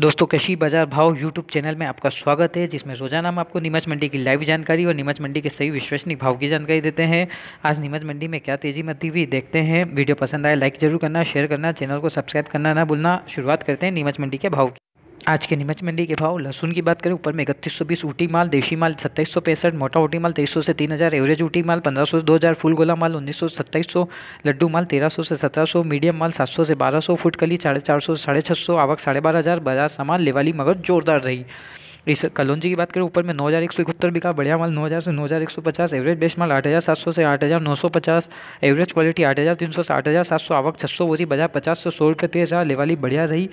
दोस्तों कृषि बाजार भाव यूट्यूब चैनल में आपका स्वागत है जिसमें रोजाना हम आपको नीमच मंडी की लाइव जानकारी और नीमच मंडी के सही विश्वसनीय भाव की जानकारी देते हैं आज नीमच मंडी में क्या तेजी मती हुई देखते हैं वीडियो पसंद आए लाइक जरूर करना शेयर करना चैनल को सब्सक्राइब करना ना भूलना शुरुआत करते हैं नीमच मंडी के भाव की आज के नीमच मंडी के भाव लहसुन की बात करें ऊपर में इकतीस सौ बीस ऊटी माल देशी माल सत्ताईस सौ पैंसठ मोटा ऊटी माल तेईस सौ से तीन हज़ार एवरेज ऊटी माल पंद्रह सौ दो हज़ार फुल गोला माल उन्नीस सौ सत्ताईस सौ लड्डू माल तेरह सौ से सत्रह सौ मीडियम माल सात सौ से बारह सौ फुट कली साढ़े चार सौ साढ़े छः सौ आवक साढ़े बारह हज़ार बाजार सामान लेवाली मगर जोरदार रही इस कलौजी की बात करें ऊपर में नौ हज़ार एक सौ इकहत्तर बिका बढ़िया माल नौ हज़ार से नौ हज़ार एक सौ पचास एवरेज बेस्ट माल आठ हज़ार सात सौ से आठ हज़ार नौ सौ पचास एवरेज क्वालिटी आठ हज़ार तीन सौ से आठ हज़ार सात सौ आवक छः सौ बोरी बाजार पचास से सौ रुपये तेज़ हज़ार लेवाली बढ़िया रही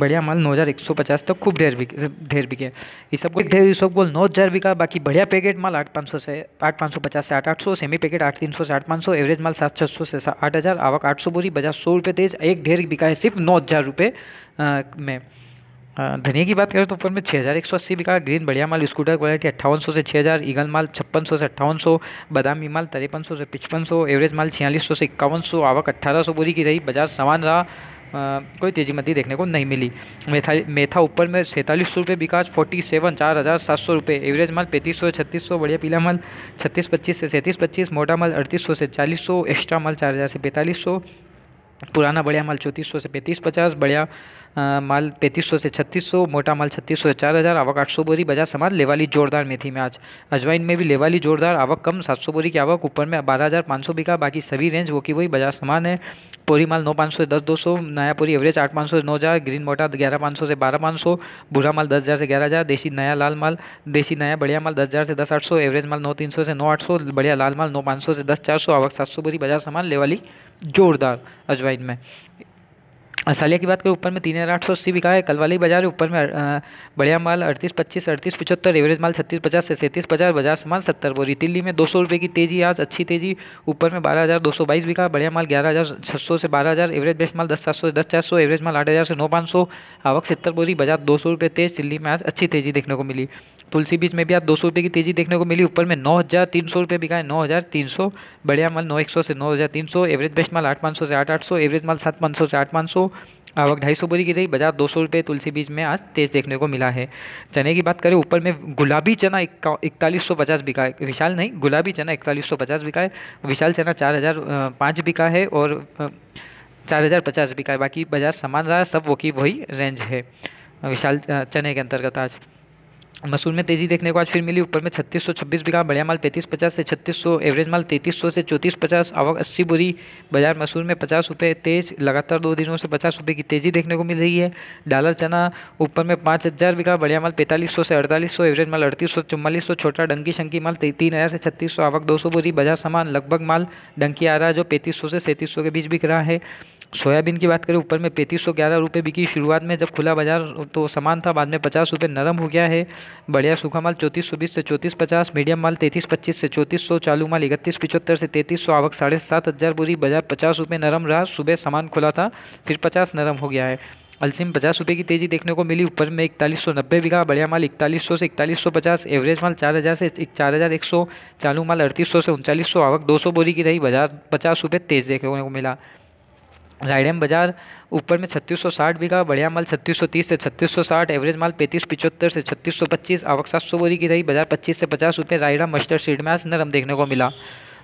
बढ़िया माल नौ हज़ार एक सौ पचास तक खूब ढेर बिके ढेर बिके ये सब ढेर सब बोल नौ हज़ार बिका बाकी बढ़िया पैकेट माल आठ पाँच सौ से आठ पाँच सौ पचास से आठ आठ सौ सेमी पैकेट आठ तीन सौ से आठ पाँच सौ एवरेज माल सात छः सौ से आठ हज़ार आवक आठ सौ बोरी बजाज सौ रुपये तेज एक ढेर बिका है सिर्फ नौ हज़ार रुपये में हाँ, धनिया की बात करें तो ऊपर में छः हज़ार एक सौ अस्सी बिका ग्रीन बढ़िया माल स्कूटर क्वालिटी अट्ठावन सौ से छः हज़ार ईगल माल छप्पन सौ से अट्ठावन सौ बदामी माल तिरपन सौ से पचपन सौ एवरेज माल छियालीस सौ से इक्यावन सौ आवक अट्ठारह सौ बोरी की रही बाजार सामान रहा आ, कोई तेजी मती देखने को नहीं मिली मेथा मेथा ऊपर में सैंतालीस सौ रुपये बिकाज फोर्टी सेवन चार हज़ार सात सौ रुपये एवरेज माल पैंतीस सौ छत्तीस सौ बढ़िया पीला माल छत्तीस पच्चीस से सैंतीस पच्चीस मोटा माल अड़तीस सौ से चालीस सौ एक्स्ट्रा माल चार हज़ार से पैंतालीस सौ पुराना बढ़िया माल चौंतीस सौ से पैंतीस पचास बढ़िया माल પેંત્રીસો से छत्तीस मोटा माल छत्तीस सौ चार हज़ार आवक आठ सौ बोरी बाजार समाज लेवाली जोरदार में थी आज अजवाइन में भी लेवाली जोरदार आवक कम सात सौ बोरी की आवक ऊपर में बारह हज़ार पाँच सौ बिका बाकी सभी रेंज वो की वही बाजार समान है पूरी माल नौ पाँच सौ से दस दो सौ नया पूरी एवरेज आठ पाँच सौ से नौ हज़ार ग्रीन मोटा ग्यारह पाँच सौ से बारह पाँच सौ बुरा माल दस हज़ार से ग्यारह हज़ार देसी नया लाल माल देसी नया बढ़िया माल दस हज़ार से दस आठ सौ एवरेज माल नौ तीन सौ से नौ आठ सौ बढ़िया लाल माल नौ पाँच सौ से दस चार सौ आवक सात सौ बोरी बाजार सामान लेवाली जोरदार अजवाइन में सालिया की बात करें ऊपर में तीन हज़ार आठ सौ अस्सी बिका है कलवाली बाजार ऊपर में बढ़िया माल अड़तीस पच्चीस अड़तीस पचहत्तर एवरेज माल छत्तीस पचास से सैंतीस पचास बाजार माल सत्तर बोरी दिल्ली में दो सौ रुपये की तेजी आज अच्छी तेजी ऊपर में बारह हज़ार दो सौ बाईस बिका बढ़िया माल ग्यारह हज़ार छः सौ से बारह हज़ार एवरेज बेस्ट माल दस सात सौ दस चार सौ एवरेज माल आठ हज़ार से नौ पाँच सौ आवक सत्तर बोरी बाजार दो सौ रुपये तेज दिल्ली में आज अच्छी तेजी देखने को मिली तुलसी बीच में भी आज दो सौ रुपये की तेजी देखने को मिली ऊपर में नौ हज़ार तीन सौ रुपये बिका है नौ हज़ार तीन सौ बढ़िया माल नौ एक सौ से नौ हज़ार तीन सौ एवरेज बेस्ट माल आठ पाँच सौ से आठ आठ सौ एवरेज माल सात पाँच सौ से आठ पाँच सौ आवक ढाई सौ बोरी की रही बाजार दो सौ रुपये तुलसी बीज में आज तेज देखने को मिला है चने की बात करें ऊपर में गुलाबी चना इकतालीस सौ पचास बिका है विशाल नहीं गुलाबी चना इकतालीस सौ पचास बिका है विशाल चना चार हज़ार पाँच बिका है और चार हज़ार पचास बिका है बाकी बाजार समान रहा सब वो की वही रेंज है विशाल चने के अंतर्गत आज मसूर में तेजी देखने को आज फिर मिली ऊपर में छत्तीस सौ छब्बीस बिका बढ़िया माल पैंतीस पचास से छत्तीस सौ एवरेज माल तैंतीस सौ से चौंतीस पचास आवक अस्सी बुरी बाजार मसूर में पचास रुपये तेज लगातार दो दिनों से पचास रुपये की तेजी देखने को मिल रही है डॉलर चना ऊपर में पाँच हज़ार बिगा बढ़िया माल पैंतालीस सौ से अड़तालीस सौ एवरेज माल अड़तीस सौ सौ छोटा डंकी शंकी माल तीन हज़ार से छत्तीस सौ आवक दो सौ बुरी बाजार सामान लगभग माल डंकी आ रहा है जो पैंतीस सौ से सैंतीस सौ के बीच बिक रहा है सोयाबीन की बात करें ऊपर में पैंतीस सौ ग्यारह रुपये बिकी शुरुआत में जब खुला बाजार तो समान था बाद में पचास रुपये नरम हो गया है बढ़िया सूखा माल चौंतीस सौ बीस से चौंतीस पचास मीडियम माल तैंतीस पच्चीस से चौंतीस सौ चालू माल इकतीस पिचहत्तर से तैंतीस सौ आवक साढ़े सात हज़ार बुरी बाजार पचास रुपये नरम रहा सुबह सामान खुला था फिर पचास नरम हो गया है अलसिम पचास रुपये की तेज़ी देखने को मिली ऊपर में इकतालीस सौ नब्बे बिका बढ़िया माल इकतालीस सौ से इकतालीस सौ पचास एवरेज माल चार हज़ार से चार हज़ार एक सौ चालू माल अड़तीस सौ से उनचालीस सौ आवक दो सौ बोरी की रही बाजार पचास रुपये तेज़ देखने को मिला रायडम बाजार ऊपर में छत्तीस साठ बिका बढ़िया माल 3630 से 3660 एवरेज माल पैंतीस पिचहत्तर से 3625 आवक सात सौ बोरी की रही बाजार 25 से 50 रुपये रायडम मस्टर्ड सीड में आज नरम देखने को मिला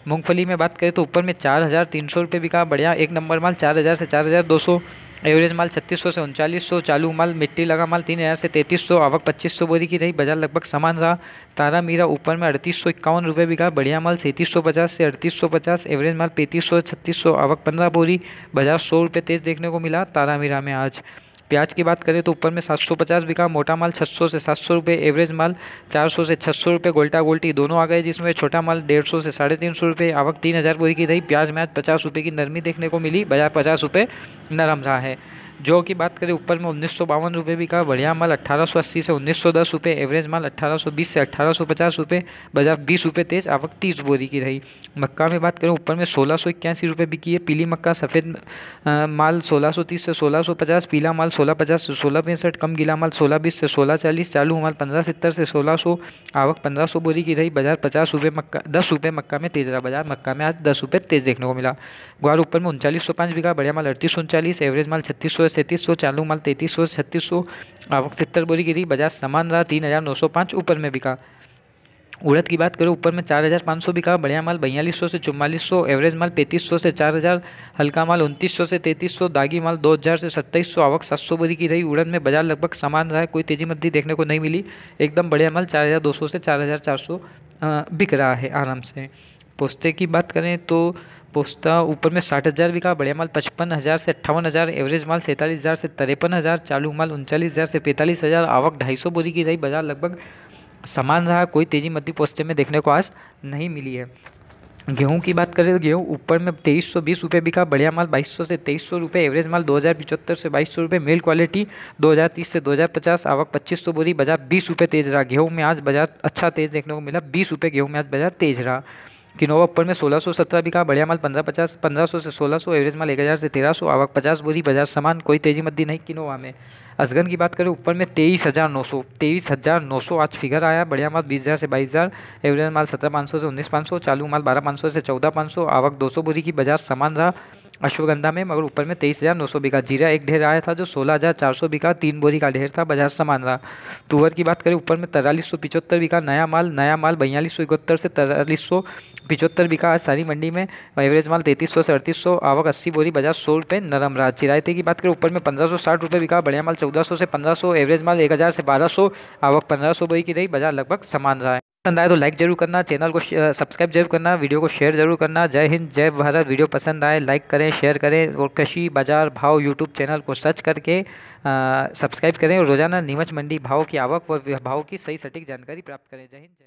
मूंगफली में बात करें तो ऊपर में चार हज़ार तीन सौ रुपये बिका बढ़िया एक नंबर माल चार हज़ार से चार हज़ार दो सौ एवरेज माल छत्तीस सौ से उनचालीस सौ चालू माल मिट्टी लगा माल तीन हज़ार से तैंतीस सौ आवक पच्चीस सौ बोरी की रही बाजार लगभग समान रहा तारा मीरा ऊपर में अड़तीस सौ इक्यावन रुपये बिका बढ़िया माल सैंतीस सौ पचास से अड़तीस सौ पचास एवरेज माल पैंतीस सौ छत्तीस सौ आवक पंद्रह बोरी बाजार सौ रुपये तेज देखने को मिला तारा मीरा में आज प्याज की बात करें तो ऊपर में सात सौ पचास बिका मोटा माल छः सौ से सात सौ रुपये एवरेज माल चार सौ से छः सौ रुपये गोल्टा गोल्टी दोनों आ गए जिसमें छोटा माल डेढ़ सौ से साढ़े तीन सौ रुपये आवक तीन हज़ार बोरी की रही प्याज में आज पचास रुपये की नरमी देखने को मिली बाजार पचास रुपये नरम रहा है जो की बात करें ऊपर में उन्नीस सौ बावन रुपये भी का बढ़िया माल अट्ठारह सौ अस्सी से उन्नीस सौ दस रुपये एवरेज माल अट्ठारह सौ बीस से अट्ठारह सौ पचास रुपये बाजार बीस रुपये तेज आवक तीस बोरी की रही मक्का में बात करें ऊपर में सोलह सौ इक्यासी रुपये बिकी है पीली मक्का सफ़ेद माल सोलह सौ तीस से सोलह सौ पचास पीला माल सोलह पचास से सोलह पैंसठ कम गीला माल सोलह बीस से सोलह चालीस चालू माल पंद्रह सत्तर से सोलह सौ आवक पंद्रह सौ बोरी की रही बाजार पचास रुपये मक्का दस रुपये मक्का में तेज रहा बाजार मक्का में आज दस रुपये तेज देखने को मिला ग्वार ऊपर में उनचालीस सौ पाँच बिका बढ़िया माल अड़तीस उनचालीस एवरेज माल छत्तीस सौ सौ सैंतीस सौ चालू माल तैंतीस सौ छत्तीस सौ आवक सत्तर बोरी गिरी बाजार सामान रहा तीन हज़ार नौ सौ पाँच ऊपर में बिका उड़द की बात करो ऊपर में चार हज़ार पाँच सौ बिका बढ़िया माल बयालीस सौ से चौवालीस सौ एवरेज माल पैंतीस सौ से चार हज़ार हल्का माल उनतीस सौ से तैंतीस सौ दागी माल दो हज़ार से सत्ताईस सौ आवक सात सौ बोरी की रही उड़द में बाजार लगभग समान रहा कोई तेजी मंदी देखने को नहीं मिली एकदम बढ़िया माल चार हज़ार दो सौ से चार हज़ार चार सौ बिक रहा है आराम से पोस्ते की बात करें तो पोस्ता ऊपर में साठ हज़ार बिका बढ़िया माल पचपन हज़ार से अट्ठावन हज़ार एवरेज माल सैंतालीस हज़ार से तिरपन हज़ार चालू माल उनचालीस हज़ार से पैंतालीस हज़ार आवक ढाई सौ बोरी की रही बाज़ार लगभग समान रहा कोई तेज़ी मध्य पोस्ते में देखने को आज नहीं मिली है गेहूं की बात करें तो गेहूँ ऊपर में तेईस सौ बीस रुपये बिका बढ़िया माल बाईस सौ से तेईस सौ रुपये एवरेज माल दो हज़ार पिचहत्तर से बाईस सौ रुपये मेल क्वालिटी दो हज़ार तीस से दो हज़ार पचास आवक पच्चीस सौ बोरी बाजार बीस रुपये तेज़ रहा गेहूं में आज बाजार अच्छा तेज़ देखने को मिला बीस रुपये गेहूँ में आज बाजार तेज़ रहा किनोवा ऊपर में सोलह सौ सत्रह बिका बढ़िया माल पंद्रह पचास पंद्रह सौ से सोलह सौ एवरेज माल एक हज़ार से तेरह सौ आवक पचास बोरी बाजार सामान कोई तेजी मद्दी नहीं किनोवा में असगन की बात करें ऊपर में तेईस हज़ार नौ सौ तेईस हज़ार नौ सौ आज फिगर आया बढ़िया माल बीस हज़ार से बाईस हज़ार एवरेज माल सत्रह पाँच सौ से उन्नीस पाँच सौ चालू माल बारह पाँच सौ से चौदह पाँच सौ आवक दो सौ बोरी की बाजार सामान रहा अश्वगंधा में मगर ऊपर में तेईस हज़ार नौ सौ बीघा जीरा एक ढेर आया था जो सोलह हज़ार चार सौ बीघा तीन बोरी का ढेर था बाजार समान रहा तुअर की बात करें ऊपर में तैतालीस सौ पिचहत्तर बीघा नया माल नया माल बयालीस सौ इकहत्तर से तैतालीस सौ पिचहत्तर बीघा आज सारी मंडी में एवरेज माल तैतीस सौ से अड़तीस सौ आवक अस्सी बोरी बाजार सौ रुपये नरम रहा चिरायते की बात करें ऊपर में पंद्रह सौ साठ रुपये बिका बढ़िया माल चौदह सौ से पंद्रह सौ एवरेज माल एक हज़ार से बारह सौ आवक पंद्रह सौ बोरी की रही बाजार लगभग समान रहा है पसंद आए तो लाइक जरूर करना चैनल को सब्सक्राइब जरूर करना वीडियो को शेयर जरूर करना जय हिंद जय भारत वीडियो पसंद आए लाइक करें शेयर करें और कृषि बाजार भाव यूट्यूब चैनल को सर्च करके सब्सक्राइब करें और रोजाना नीमच मंडी भाव की आवक व भाव की सही सटीक जानकारी प्राप्त करें जय हिंद जय